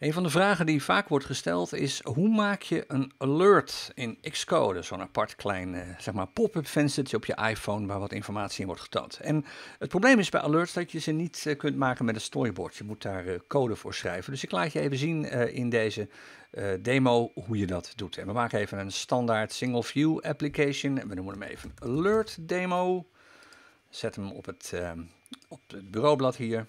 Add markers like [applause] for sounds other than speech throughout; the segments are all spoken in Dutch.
Een van de vragen die vaak wordt gesteld is: hoe maak je een alert in Xcode? Zo'n apart klein eh, zeg maar, pop-up venstertje op je iPhone waar wat informatie in wordt getoond. En het probleem is bij alerts dat je ze niet eh, kunt maken met een storyboard. Je moet daar eh, code voor schrijven. Dus ik laat je even zien in deze demo hoe je dat doet. En we maken even een standaard single view application. we noemen hem even alert demo. Zet hem op het, op het bureaublad hier.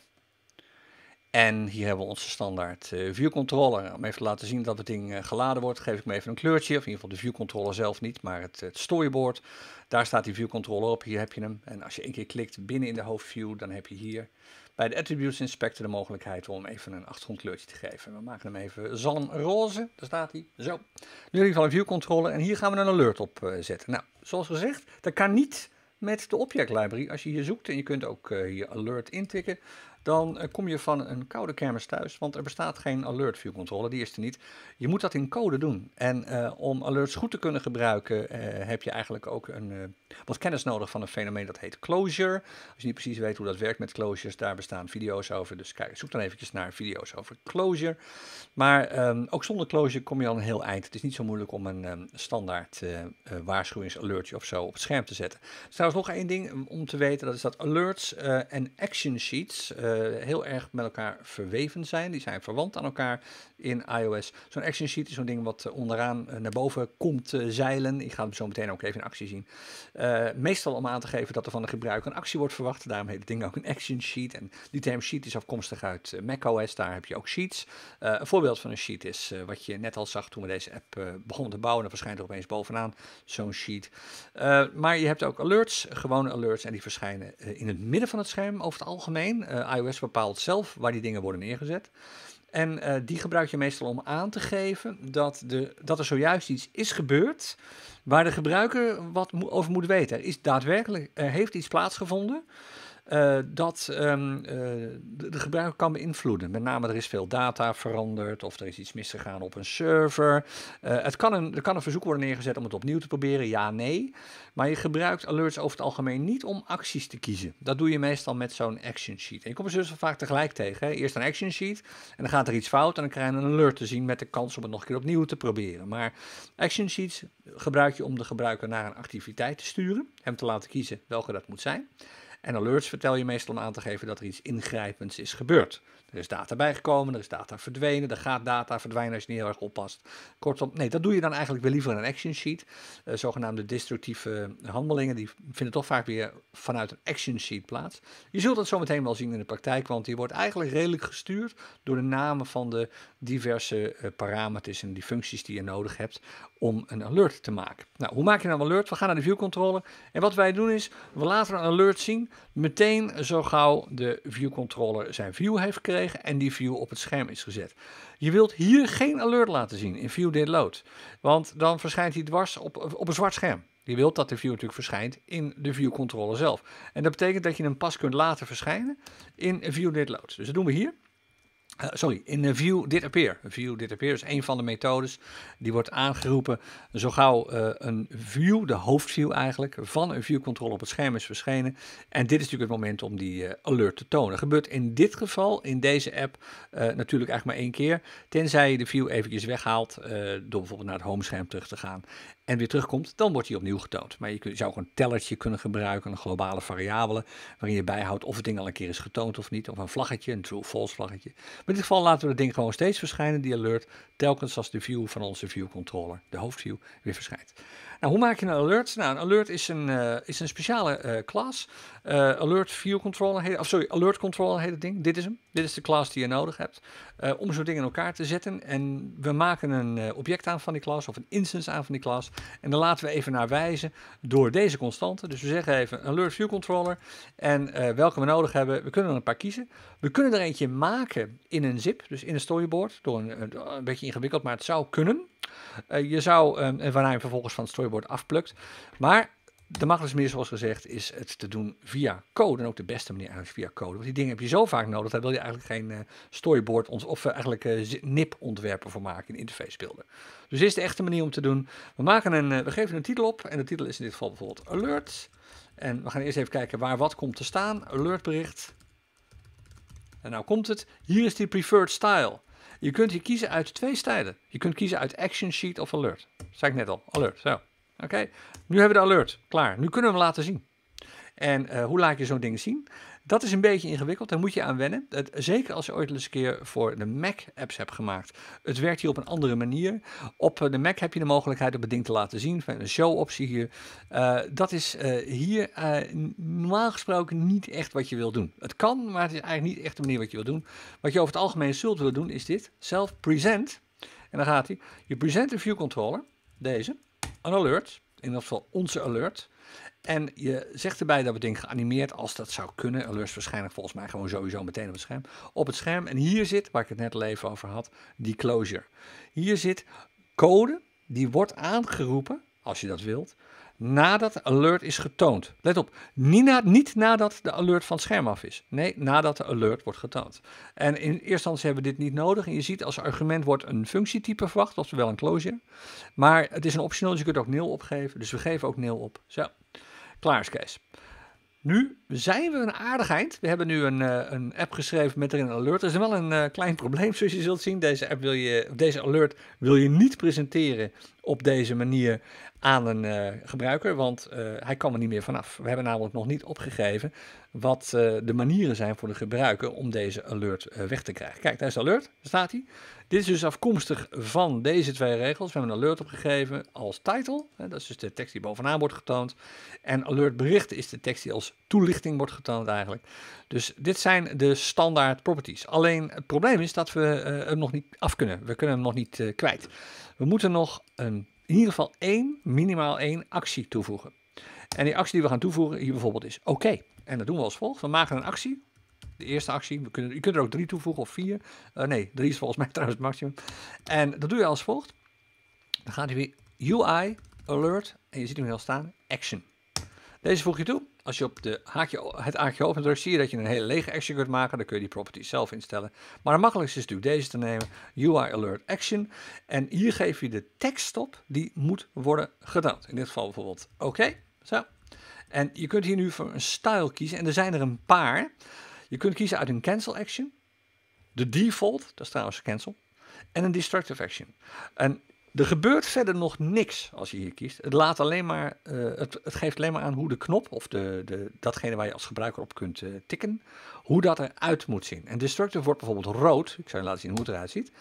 En hier hebben we onze standaard uh, eh, viewcontroller. Om even te laten zien dat het ding eh, geladen wordt, geef ik hem even een kleurtje. Of in ieder geval de viewcontroller zelf niet, maar het, storyboard. Daar staat die viewcontroller op, hier heb je hem. En als je één keer klikt binnen in de hoofdview, dan heb je hier bij de Attributes Inspector de mogelijkheid om even een achtergrondkleurtje te geven. We maken hem even zalmroze, daar staat hij, zo. Nu in ieder geval een viewcontroller en hier gaan we een alert op eh, zetten. Nou, zoals gezegd, dat kan niet met de object library. Als je hier zoekt en je kunt ook uh, hier alert intikken, dan eh, kom je van een koude kermis thuis, want er bestaat geen alert view die is er niet. Je moet dat in code doen. En eh, om alerts goed te kunnen gebruiken, eh, heb je eigenlijk ook een, wat kennis nodig van een fenomeen dat heet closure. Als je niet precies weet hoe dat werkt met closures, daar bestaan video's over. Dus kijk, zoek dan eventjes naar video's over closure. Maar ehm, ook zonder closure kom je al een heel eind. Het is niet zo moeilijk om een um, standaard waarschuwingsalertje of zo op het scherm te zetten. is trouwens nog één ding om te weten, dat is dat alerts en action sheets... Eh, heel erg met elkaar verweven zijn. Die zijn verwant aan elkaar in iOS. Zo'n action sheet is zo'n ding wat eh, onderaan eh, naar boven komt eh, zeilen. Ik ga hem zo meteen ook even in actie zien. meestal om aan te geven dat er van de gebruiker een actie wordt verwacht. Daarom heet het ding ook een action sheet. En die term sheet is afkomstig uit macOS. Daar heb je ook sheets. een voorbeeld van een sheet is wat je net al zag toen we deze app begonnen te bouwen. Dan verschijnt er opeens bovenaan zo'n sheet. maar je hebt ook alerts, gewone alerts. En die verschijnen in het midden van het scherm over het algemeen. iOS bepaalt zelf waar die dingen worden neergezet. En eh, die gebruik je meestal om aan te geven dat, de, dat er zojuist iets is gebeurd waar de gebruiker wat over moet weten. Er is daadwerkelijk, er heeft iets plaatsgevonden. Eh, dat ehm, eh, de, de, gebruiker kan beïnvloeden. Met name er is veel data veranderd of er is iets misgegaan op een server. Eh, het kan een, er kan een verzoek worden neergezet om het opnieuw te proberen, ja, nee. Maar je gebruikt alerts over het algemeen niet om acties te kiezen. Dat doe je meestal met zo'n action sheet. En je komt ze dus vaak tegelijk tegen. Eerst een action sheet en dan gaat er iets fout en dan krijg je een alert te zien met de kans om het nog een keer opnieuw te proberen. Maar action sheets gebruik je om de gebruiker naar een activiteit te sturen, hem te laten kiezen welke dat moet zijn. En alerts vertel je meestal om aan te geven dat er iets ingrijpends is gebeurd. Er is data bijgekomen, er is data verdwenen, er gaat data verdwijnen als je niet heel erg oppast. Kortom, nee, dat doe je dan eigenlijk weer liever in een action sheet. Eh, zogenaamde destructieve handelingen, die vinden toch vaak weer vanuit een action sheet plaats. Je zult dat zo meteen wel zien in de praktijk, want die wordt eigenlijk redelijk gestuurd door de namen van de diverse eh, parameters en die functies die je nodig hebt om een alert te maken. Nou, hoe maak je nou een alert? We gaan naar de view controller. en wat wij doen is, we laten een alert zien meteen zo gauw de viewcontroller zijn view heeft gekregen en die view op het scherm is gezet. Je wilt hier geen alert laten zien in view did load, want dan verschijnt hij dwars op, op een zwart scherm. Je wilt dat de view natuurlijk verschijnt in de viewcontroller zelf. En dat betekent dat je hem pas kunt laten verschijnen in view did load. Dus dat doen we hier. Eh, sorry, in eh, view did appear. View dit appear is een van de methodes die wordt aangeroepen zo gauw eh, een view, de hoofdview eigenlijk, van een view op het scherm is verschenen. En dit is natuurlijk het moment om die alert te tonen. Gebeurt in dit geval, in deze app, natuurlijk eigenlijk maar één keer. Tenzij je de view eventjes weghaalt door bijvoorbeeld naar het homescherm terug te gaan en weer terugkomt, dan wordt hij opnieuw getoond. Maar je zou ook een tellertje kunnen gebruiken, een globale variabele, waarin je bijhoudt of het ding al een keer is getoond of niet, of een vlaggetje, een true-false vlaggetje. Maar in dit geval laten we het ding gewoon steeds verschijnen, die alert, telkens als de view van onze view controller, de hoofdview, weer verschijnt. Nou, hoe maak je een alert? Nou, een alert is een, eh, is een speciale klas. Eh, eh, alert View Controller, heet, of sorry, Alert Controller heet het ding. Dit is hem. Dit is de klas die je nodig hebt om zo'n ding in elkaar te zetten. En we maken een object aan van die klas, of een instance aan van die klas. En dan laten we even naar wijzen door deze constante. Dus we zeggen even Alert View Controller en welke we nodig hebben. We kunnen er een paar kiezen. We kunnen er eentje maken in een zip, dus in een storyboard. Door een, een beetje ingewikkeld, maar het zou kunnen. Eh, je zou, um, waarna je vervolgens van het storyboard afplukt. Maar de makkelijkste manier, zoals gezegd, is het te doen via code. En ook de beste manier eigenlijk via code. Want die dingen heb je zo vaak nodig, daar wil je eigenlijk geen uh, storyboard of eh, eigenlijk nip ontwerpen voor maken in interface beelden. Dus dit is de echte manier om te doen. We, maken een, we geven een titel op en de titel is in dit geval bijvoorbeeld alert. En we gaan eerst even kijken waar wat komt te staan. Alertbericht. En nou komt het. Hier is die preferred style. Je kunt hier kiezen uit twee stijlen. Je kunt kiezen uit action sheet of alert. Dat zei ik net al, alert, zo. Oké, nu hebben we de alert, klaar. Nu kunnen we hem laten zien. En eh, hoe laat je zo'n ding zien? Dat is een beetje ingewikkeld, daar moet je aan wennen. zeker als je ooit eens een keer voor de Mac-apps hebt gemaakt. Het werkt hier op een andere manier. Op de Mac heb je de mogelijkheid om het ding te laten zien, een show-optie hier. Eh, dat is eh, hier eh, normaal gesproken niet echt wat je wil doen. Het kan, maar het is eigenlijk niet echt de manier wat je wil doen. Wat je over het algemeen zult willen doen is dit, zelf present. En dan gaat hij, je present een view controller, deze, een alert, in dat geval onze alert. En je zegt erbij dat we ding geanimeerd, als dat zou kunnen, Alert waarschijnlijk volgens mij gewoon sowieso meteen op het scherm. Op het scherm, en hier zit, waar ik het net al even over had, die closure. Hier zit code, die wordt aangeroepen, als je dat wilt, nadat de alert is getoond. Let op, niet, nadat de alert van het scherm af is. Nee, nadat de alert wordt getoond. En in eerste instantie hebben we dit niet nodig. En je ziet als argument wordt een functietype verwacht, oftewel een closure. Maar het is een optioneel. dus je kunt ook nil opgeven. Dus we geven ook nil op. Zo. Klaar Kees. Nu zijn we een aardig eind. We hebben nu een, eh, een app geschreven met erin een alert. Er is wel een eh, klein probleem, zoals je zult zien. Deze, app wil je, deze alert wil je niet presenteren op deze manier aan een eh, gebruiker, want eh, hij kan er niet meer vanaf. We hebben namelijk nog niet opgegeven wat eh, de manieren zijn voor de gebruiker om deze alert weg te krijgen. Kijk, daar is de alert, daar staat hij. Dit is dus afkomstig van deze twee regels. We hebben een alert opgegeven als title, dat is dus de tekst die bovenaan wordt getoond. En alert berichten is de tekst die als toelichting wordt getoond eigenlijk. Dus dit zijn de standaard properties. Alleen het probleem is dat we hem nog niet af kunnen. We kunnen hem nog niet kwijt. We moeten nog een in ieder geval één, minimaal één actie toevoegen. En die actie die we gaan toevoegen hier bijvoorbeeld is oké. En dat doen we als volgt. We maken een actie. De eerste actie. We kunnen, je kunt er ook drie toevoegen of vier. Eh, nee, drie is volgens mij [laughs] trouwens het maximum. En dat doe je als volgt. Dan gaat hij weer UI, alert. En je ziet hem heel staan. Action. Deze voeg je toe. Als je op de haakje, het haakje opent, dan zie je dat je een hele lege action kunt maken. Dan kun je die properties zelf instellen. Maar het makkelijkste is natuurlijk deze te nemen. UI Alert Action. En hier geef je de tekst op die moet worden getoond. In dit geval bijvoorbeeld oké. zo. En je kunt hier nu voor een style kiezen. En er zijn er een paar. Je kunt kiezen uit een cancel action. De default, dat is trouwens cancel. En een destructive action. En er gebeurt verder nog niks als je hier kiest. Het, laat alleen maar, eh, het, het, geeft alleen maar aan hoe de knop, of de, de, datgene waar je als gebruiker op kunt eh, tikken, hoe dat eruit moet zien. En Destructive wordt bijvoorbeeld rood, ik zal je laten zien hoe het eruit ziet,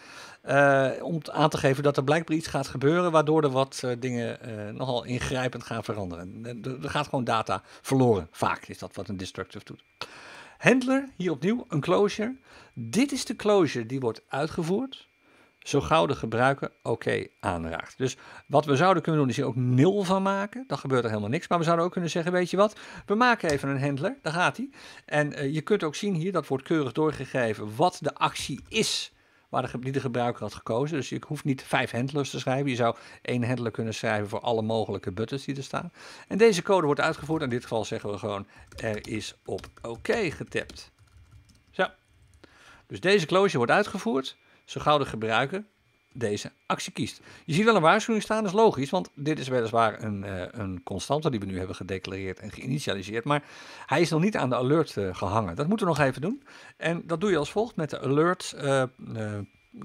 eh, om aan te geven dat er blijkbaar iets gaat gebeuren, waardoor er wat dingen nogal ingrijpend gaan veranderen. Er, er gaat gewoon data verloren, vaak is dat wat een Destructive doet. Handler, hier opnieuw, een closure. Dit is de closure die wordt uitgevoerd zo gauw de gebruiker oké aanraakt. Dus wat we zouden kunnen doen is hier ook nul van maken. Dan gebeurt er helemaal niks. Maar we zouden ook kunnen zeggen, weet je wat, we maken even een handler. Daar gaat hij. En eh, je kunt ook zien hier, dat wordt keurig doorgegeven, wat de actie is waar de, die de gebruiker had gekozen. Dus je hoeft niet vijf handlers te schrijven. Je zou één handler kunnen schrijven voor alle mogelijke buttons die er staan. En deze code wordt uitgevoerd. In dit geval zeggen we gewoon, er is op oké getapt. Zo. Dus deze closure wordt uitgevoerd zo gauw de gebruiker deze actie kiest. Je ziet wel een waarschuwing staan, dat is logisch, want dit is weliswaar een, eh, een constante die we nu hebben gedeclareerd en geïnitialiseerd, maar hij is nog niet aan de alert eh, gehangen. Dat moeten we nog even doen. En dat doe je als volgt met de alert eh,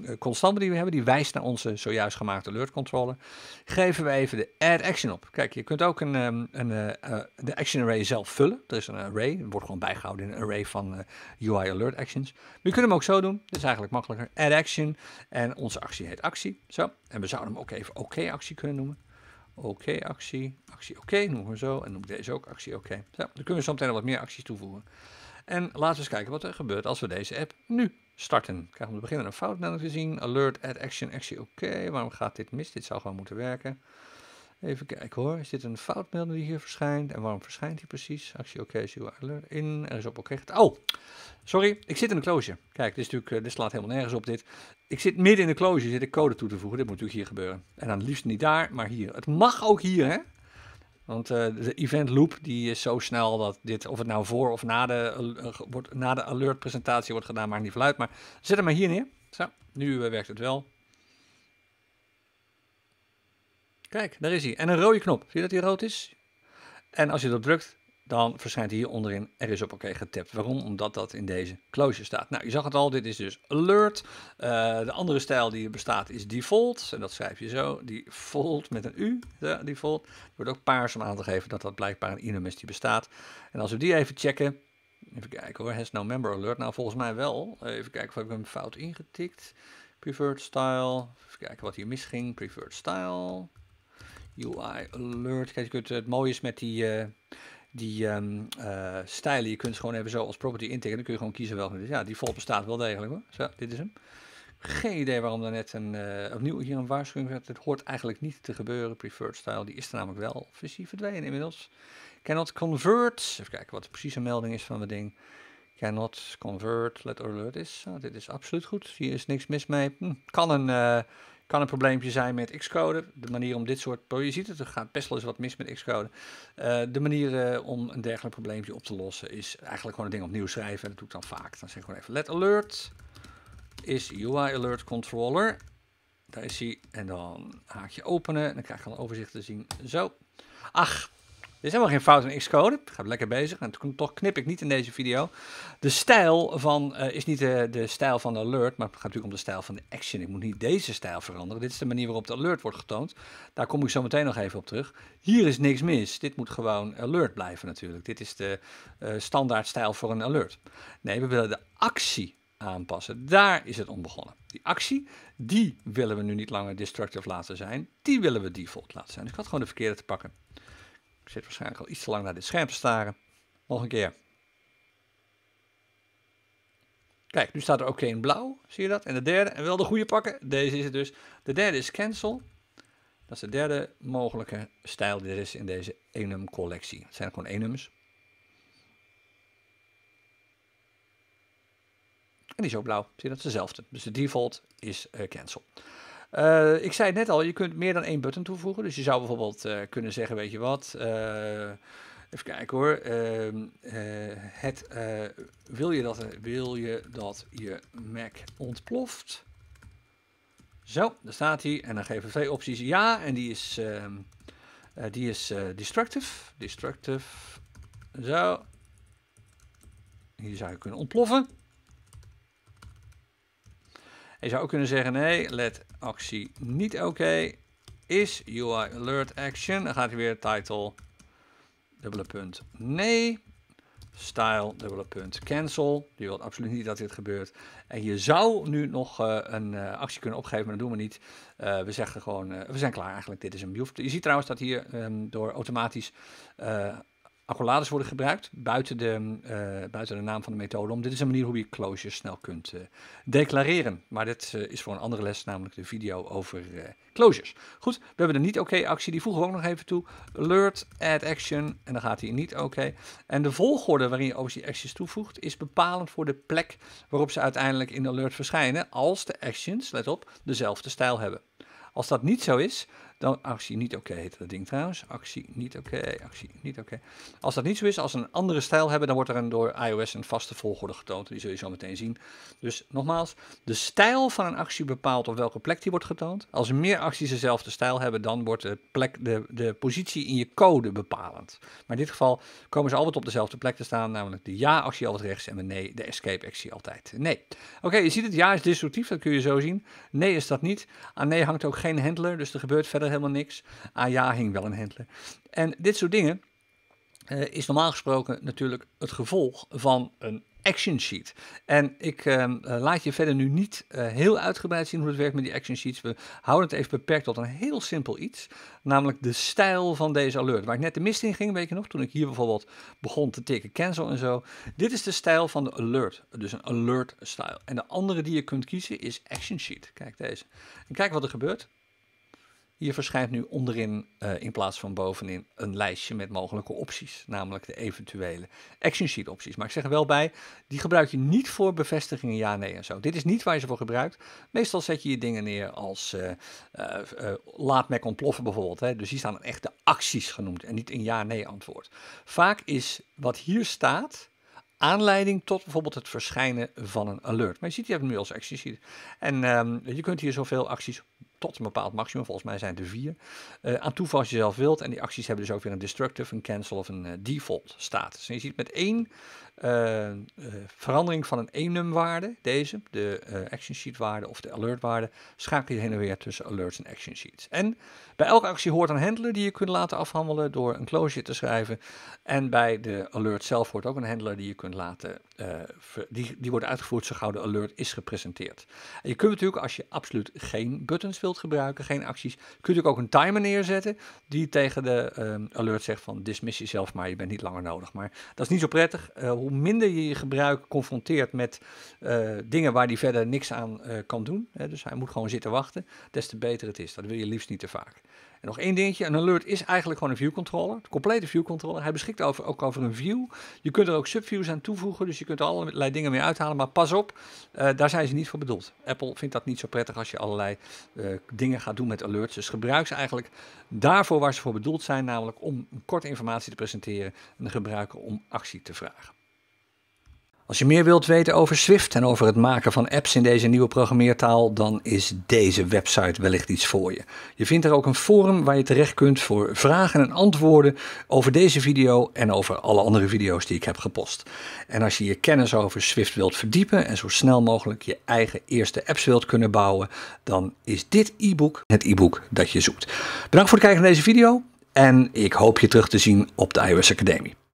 eh, constante die we hebben, die wijst naar onze zojuist gemaakte alert controller. Geven we even de add action op. Kijk, je kunt ook een, ehm, een, eh, eh, de action array zelf vullen. Dat is een array, Het wordt gewoon bijgehouden in een array van UI alert actions. Maar je kunt hem ook zo doen, dat is eigenlijk makkelijker. Add action en onze actie heet actie. Zo, en we zouden hem ook even oké actie kunnen noemen. Oké actie, actie oké noemen we zo. En noem deze ook actie oké. Zo, dan kunnen we zometeen wat meer acties toevoegen. En laten we eens kijken wat er gebeurt als we deze app nu starten. Ik krijg om te beginnen een foutmelding te zien. Alert, at action, actie, oké. Waarom gaat dit mis? Dit zou gewoon moeten werken. Even kijken hoor, is dit een foutmelding die hier verschijnt? En waarom verschijnt die precies? Actie oké, okay, alert in, er is op oké. Oh, sorry, ik zit in de closure. Kijk, dit, is natuurlijk, eh, dit slaat helemaal nergens op dit. Ik zit midden in de closure, zit ik code toe te voegen. Dit moet natuurlijk hier gebeuren. En dan liefst niet daar, maar hier. Het mag ook hier hè. Want eh, de event loop die is zo snel dat dit, of het nou voor of na de, eh, eh, wordt, na de alert presentatie wordt gedaan, maakt niet veel uit. Maar zet hem maar hier neer. Zo, nu werkt het wel. Kijk, daar is hij. En een rode knop. Zie je dat die rood is? En als je dat drukt, dan verschijnt hier onderin er is op oké getapt. Waarom? Omdat dat in deze closure staat. Nou, je zag het al, dit is dus alert. Eh, de andere stijl die er bestaat is default. En dat schrijf je zo, default met een u, de default. wordt ook paars om aan te geven dat dat blijkbaar een enum is die bestaat. En als we die even checken, even kijken hoor, has no member alert. Nou, volgens mij wel. Even kijken of ik hem fout ingetikt. Preferred style, even kijken wat hier misging. Preferred style, UI alert. Kijk, het mooie is met die... Eh, die um, stijlen, je kunt ze gewoon even zo als property intekenen. Dan kun je gewoon kiezen welke. ja, die vol bestaat wel degelijk hoor. Zo, dit is hem. Geen idee waarom daar net een, eh, opnieuw hier een waarschuwing werd. Het hoort eigenlijk niet te gebeuren. Preferred style, die is er namelijk wel. Of is die verdwenen inmiddels? Cannot convert. Even kijken wat de precieze melding is van mijn ding. Cannot convert, let alert is. Oh, dit is absoluut goed. Hier is niks mis mee. Hm, kan een... Eh, kan een probleempje zijn met Xcode. De manier om dit soort. Je ziet het, er gaat best wel eens wat mis met Xcode. Uh, de manier eh, om een dergelijk probleempje op te lossen is eigenlijk gewoon een ding opnieuw schrijven. Dat doe ik dan vaak. Dan zeg ik gewoon even let alert is UI alert controller. Daar is hij. En dan haak je openen. En dan krijg je een overzicht te zien. Zo. Ach, is helemaal geen fout in Xcode. Het gaat lekker bezig. Nou, en toch knip ik niet in deze video. De stijl van, uh, is niet de, eh, de, stijl van de alert, maar het gaat natuurlijk om de stijl van de action. Ik moet niet deze stijl veranderen. Dit is de manier waarop de alert wordt getoond. Daar kom ik zo meteen nog even op terug. Hier is niks mis. Dit moet gewoon alert blijven natuurlijk. Dit is de uh, standaard stijl voor een alert. Nee, we willen de actie aanpassen. Daar is het om begonnen. Die actie, die willen we nu niet langer destructive laten zijn. Die willen we default laten zijn. Dus ik had gewoon de verkeerde te pakken. Ik zit waarschijnlijk al iets te lang naar dit scherm te staren. Nog een keer. Kijk, nu staat er ook geen blauw. Zie je dat? En de derde, en wel de goede pakken. Deze is het dus. De derde is cancel. Dat is de derde mogelijke stijl die er is in deze enum collectie. Het zijn gewoon enums. En die is ook blauw. Zie je dat? dezelfde. Dus de default is eh, cancel. Eh, ik zei net al, je kunt meer dan één button toevoegen. Dus je zou bijvoorbeeld eh, kunnen zeggen, weet je wat, eh, even kijken hoor. Ehm, het, wil, je dat, wil je dat je Mac ontploft? Zo, daar staat hij. En dan geven we twee opties. Ja, en die is, ehm, die is destructive. Destructive. Zo. Hier zou je kunnen ontploffen. Je zou ook kunnen zeggen, nee, let actie niet oké. Is UI alert action. Dan gaat hij weer title, dubbele punt, nee. Style, dubbele punt, cancel. Je wilt absoluut niet dat dit gebeurt. En je zou nu nog eh, een eh, actie kunnen opgeven, maar dat doen we niet. Eh, we zeggen gewoon, we zijn klaar eigenlijk, dit is een behoefte. Je ziet trouwens dat hier ehm, door automatisch accolades worden gebruikt buiten de, eh, buiten de naam van de methode om. Dit is een manier hoe je closures snel kunt eh, declareren. Maar dit eh, is voor een andere les, namelijk de video over closures. Goed, we hebben de niet-oké actie, die voegen we ook nog even toe. Alert, add action, en dan gaat hij niet-oké. En de volgorde waarin je die actions toevoegt, is bepalend voor de plek waarop ze uiteindelijk in de alert verschijnen, als de actions, let op, dezelfde stijl hebben. Als dat niet zo is, dan actie niet oké heet dat ding trouwens. Actie niet oké, actie niet oké. Als dat niet zo is, als ze een andere stijl hebben, dan wordt er een door iOS een vaste volgorde getoond. Die zul je zo meteen zien. Dus nogmaals, de stijl van een actie bepaalt op welke plek die wordt getoond. Als meer acties dezelfde stijl hebben, dan wordt de, plek, de, de positie in je code bepalend. Maar in dit geval komen ze altijd op dezelfde plek te staan, namelijk de ja-actie altijd rechts en de nee, de escape-actie altijd nee. Oké, je ziet het, ja is disruptief, dat kun je zo zien. Nee is dat niet. Aan nee hangt ook geen handler, dus er gebeurt verder helemaal niks. Ah ja, hing wel een hendler. En dit soort dingen eh, is normaal gesproken natuurlijk het gevolg van een action sheet. En ik ehm, eh, laat je verder nu niet eh, heel uitgebreid zien hoe het werkt met die action sheets. We houden het even beperkt tot een heel simpel iets, namelijk de stijl van deze alert. Waar ik net de mist in ging, weet je nog, toen ik hier bijvoorbeeld begon te tikken cancel en zo. Dit is de stijl van de alert, dus een alert stijl. En de andere die je kunt kiezen is action sheet. Kijk deze. En kijk wat er gebeurt. Hier verschijnt nu onderin eh, in plaats van bovenin een lijstje met mogelijke opties, namelijk de eventuele action sheet opties. Maar ik zeg er wel bij, die gebruik je niet voor bevestigingen ja, nee en zo. Dit is niet waar je ze voor gebruikt. Meestal zet je je dingen neer als eh, eh, laat Mac ontploffen bijvoorbeeld. Hè. Dus hier staan echt de acties genoemd en niet een ja, nee antwoord. Vaak is wat hier staat, aanleiding tot bijvoorbeeld het verschijnen van een alert. Maar je ziet, je hebt nu als action sheet. En ehm, je kunt hier zoveel acties tot een bepaald maximum, volgens mij zijn het er vier, eh, aan toeval als je zelf wilt. En die acties hebben dus ook weer een destructive, een cancel of een eh, default status. En je ziet met één eh, eh, verandering van een enum-waarde, deze, de eh, action sheet-waarde of de alert-waarde, schakel je heen en weer tussen alerts en action sheets. En bij elke actie hoort een handler die je kunt laten afhandelen door een closure te schrijven. En bij de alert zelf hoort ook een handler die je kunt laten, die, die wordt uitgevoerd zo gauw de alert is gepresenteerd. En je kunt natuurlijk, als je absoluut geen buttons wilt gebruiken, geen acties, kun je natuurlijk ook een timer neerzetten die tegen de ehm, alert zegt van dismiss jezelf maar, je bent niet langer nodig. Maar dat is niet zo prettig, hoe minder je je gebruiker confronteert met eh, dingen waar die verder niks aan eh, kan doen, hè, dus hij moet gewoon zitten wachten, des te beter het is. Dat wil je liefst niet te vaak. En nog één dingetje, een alert is eigenlijk gewoon een view controller, de complete view controller. Hij beschikt over, ook over een view. Je kunt er ook subviews aan toevoegen, dus je kunt er allerlei dingen mee uithalen. Maar pas op, eh, daar zijn ze niet voor bedoeld. Apple vindt dat niet zo prettig als je allerlei dingen gaat doen met alerts. Dus gebruik ze eigenlijk daarvoor waar ze voor bedoeld zijn, namelijk om korte informatie te presenteren en de gebruiker om actie te vragen. Als je meer wilt weten over Swift en over het maken van apps in deze nieuwe programmeertaal, dan is deze website wellicht iets voor je. Je vindt er ook een forum waar je terecht kunt voor vragen en antwoorden over deze video en over alle andere video's die ik heb gepost. En als je je kennis over Swift wilt verdiepen en zo snel mogelijk je eigen eerste apps wilt kunnen bouwen, dan is dit e-book het e-book dat je zoekt. Bedankt voor het kijken naar deze video en ik hoop je terug te zien op de iOS Academie.